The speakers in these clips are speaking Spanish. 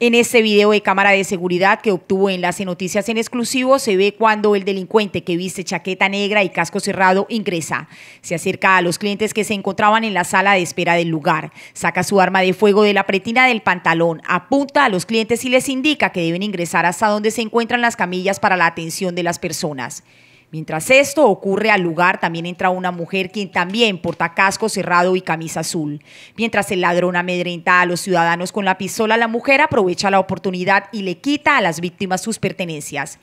En este video de cámara de seguridad que obtuvo Enlace Noticias en exclusivo se ve cuando el delincuente que viste chaqueta negra y casco cerrado ingresa. Se acerca a los clientes que se encontraban en la sala de espera del lugar. Saca su arma de fuego de la pretina del pantalón, apunta a los clientes y les indica que deben ingresar hasta donde se encuentran las camillas para la atención de las personas. Mientras esto ocurre al lugar, también entra una mujer quien también porta casco cerrado y camisa azul. Mientras el ladrón amedrenta a los ciudadanos con la pistola, la mujer aprovecha la oportunidad y le quita a las víctimas sus pertenencias.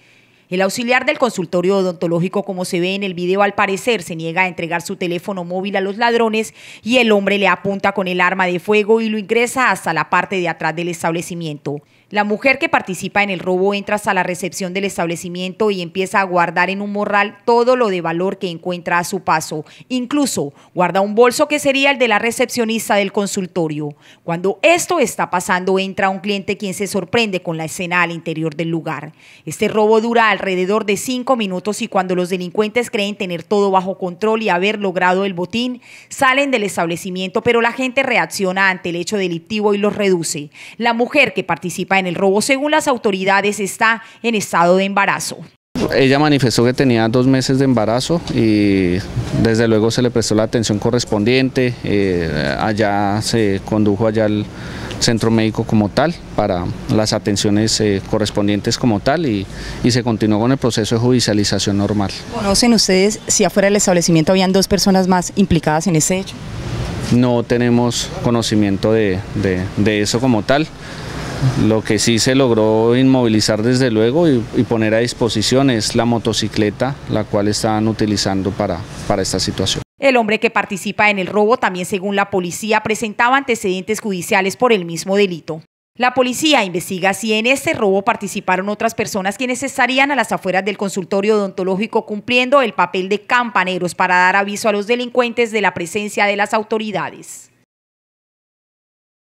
El auxiliar del consultorio odontológico, como se ve en el video, al parecer se niega a entregar su teléfono móvil a los ladrones y el hombre le apunta con el arma de fuego y lo ingresa hasta la parte de atrás del establecimiento. La mujer que participa en el robo entra hasta la recepción del establecimiento y empieza a guardar en un morral todo lo de valor que encuentra a su paso. Incluso guarda un bolso que sería el de la recepcionista del consultorio. Cuando esto está pasando, entra un cliente quien se sorprende con la escena al interior del lugar. Este robo dura alrededor de cinco minutos y cuando los delincuentes creen tener todo bajo control y haber logrado el botín, salen del establecimiento, pero la gente reacciona ante el hecho delictivo y los reduce. La mujer que participa en el robo, según las autoridades, está en estado de embarazo. Ella manifestó que tenía dos meses de embarazo y desde luego se le prestó la atención correspondiente, eh, allá se condujo allá al centro médico como tal para las atenciones eh, correspondientes como tal y, se continuó con el proceso de judicialización normal. ¿Conocen ustedes si afuera del establecimiento habían dos personas más implicadas en ese hecho? No tenemos conocimiento de eso como tal. Lo que sí se logró inmovilizar desde luego y, poner a disposición es la motocicleta, la cual estaban utilizando para, para esta situación. El hombre que participa en el robo también, según la policía, presentaba antecedentes judiciales por el mismo delito. La policía investiga si en este robo participaron otras personas quienes estarían a las afueras del consultorio odontológico cumpliendo el papel de campaneros para dar aviso a los delincuentes de la presencia de las autoridades.